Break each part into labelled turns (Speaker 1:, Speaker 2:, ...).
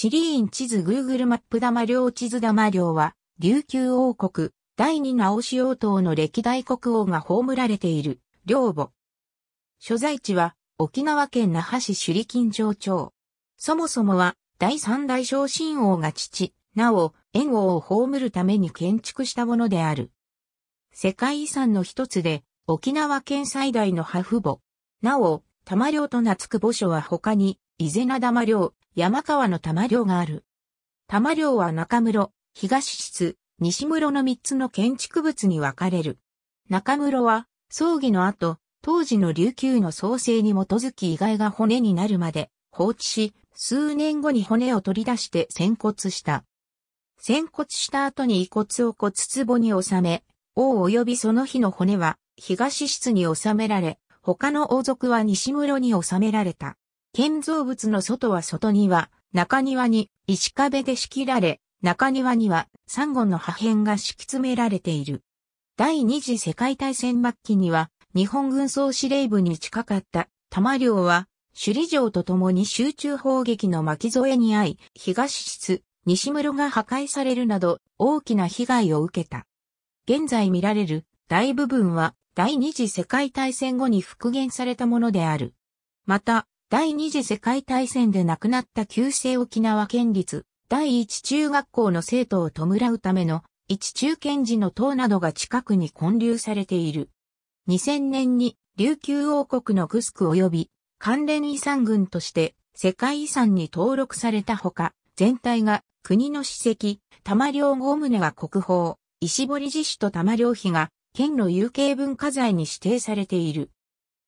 Speaker 1: 地理院地図 Google マップ玉領地図玉領は、琉球王国、第二直し王党の歴代国王が葬られている、領母。所在地は、沖縄県那覇市首里金城町。そもそもは、第三代昇進王が父、なお、援王を葬るために建築したものである。世界遺産の一つで、沖縄県最大の破父母。なお、玉領と名付く墓所は他に、伊是名玉領、山川の玉寮がある。玉寮は中室、東室、西室の3つの建築物に分かれる。中室は、葬儀の後、当時の琉球の創生に基づき遺骸が骨になるまで放置し、数年後に骨を取り出して仙骨した。仙骨した後に遺骨を骨壺に収め、王及びその日の骨は東室に収められ、他の王族は西室に収められた。建造物の外は外庭、中庭に石壁で仕切られ、中庭にはサンゴの破片が敷き詰められている。第二次世界大戦末期には日本軍総司令部に近かった玉領は首里城と共に集中砲撃の巻き添えに遭い、東室、西室が破壊されるなど大きな被害を受けた。現在見られる大部分は第二次世界大戦後に復元されたものである。また、第二次世界大戦で亡くなった旧制沖縄県立第一中学校の生徒を弔うための一中県寺の塔などが近くに建立されている。2000年に琉球王国のグスク及び関連遺産群として世界遺産に登録されたほか、全体が国の史跡、玉領5棟が国宝、石堀寺市と玉領碑が県の有形文化財に指定されている。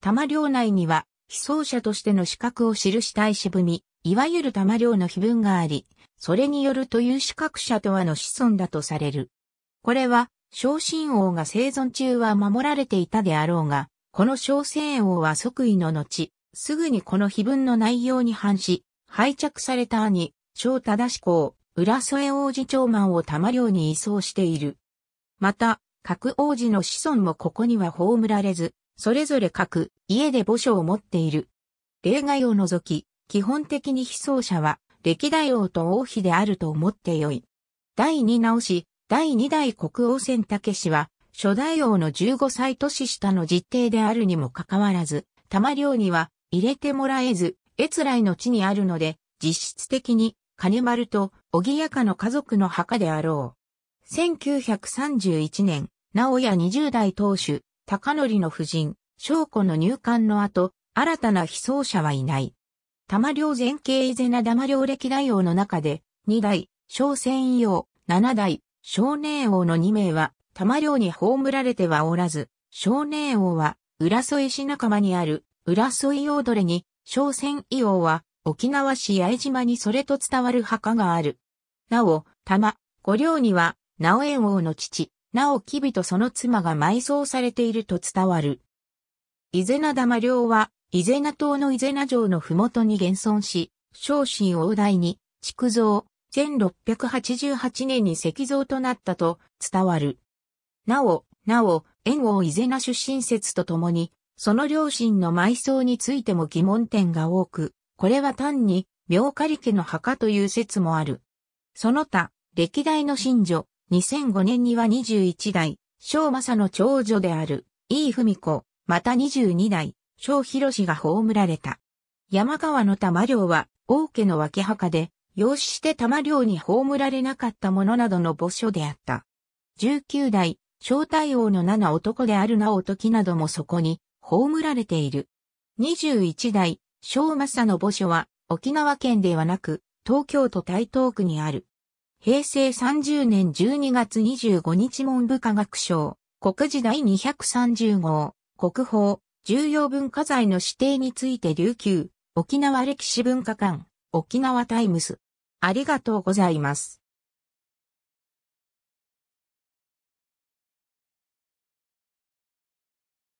Speaker 1: 玉領内には奏者としての資格を記したいしぶみ、いわゆる玉領の碑文があり、それによるという資格者とはの子孫だとされる。これは、昇進王が生存中は守られていたであろうが、この昇進王は即位の後、すぐにこの碑文の内容に反し、拝着された兄、小忠志公、浦添王子長万を玉領に移送している。また、各王子の子孫もここには葬られず、それぞれ各家で墓所を持っている。例外を除き、基本的に被葬者は、歴代王と王妃であると思ってよい。第二直し、第二代国王選武氏は、初代王の15歳年下の実定であるにもかかわらず、玉領には入れてもらえず、越来の地にあるので、実質的に、金丸と、おぎやかの家族の墓であろう。1931年、直屋20代当主、高則の夫人、証拠の入管の後、新たな被葬者はいない。玉領前景伊勢名玉領歴代王の中で、二代、小仙王、七代、少年王の二名は、玉領に葬られてはおらず、少年王は、浦添市仲間にある、浦添王どれに、小仙王は、沖縄市八重島にそれと伝わる墓がある。なお、玉、五領には、直縁王の父、直吉とその妻が埋葬されていると伝わる。伊是名玉領は、伊是名島の伊是名城の麓に現存し、昇進往大に、築造、1688年に石像となったと伝わる。なお、なお、縁王伊是名出身説とともに、その両親の埋葬についても疑問点が多く、これは単に、妙狩家の墓という説もある。その他、歴代の信女、2005年には21代、小正の長女である、井文子、また22代、小広が葬られた。山川の玉領は、王家の分墓で、養子して玉領に葬られなかったものなどの墓所であった。19代、正太王の七男であるなおときなどもそこに、葬られている。21代、正正の墓所は、沖縄県ではなく、東京都台東区にある。平成30年12月25日文部科学省、国時第230号。国宝、重要文化財の指定について琉球、沖縄歴史文化館、沖縄タイムス。ありがとうございます。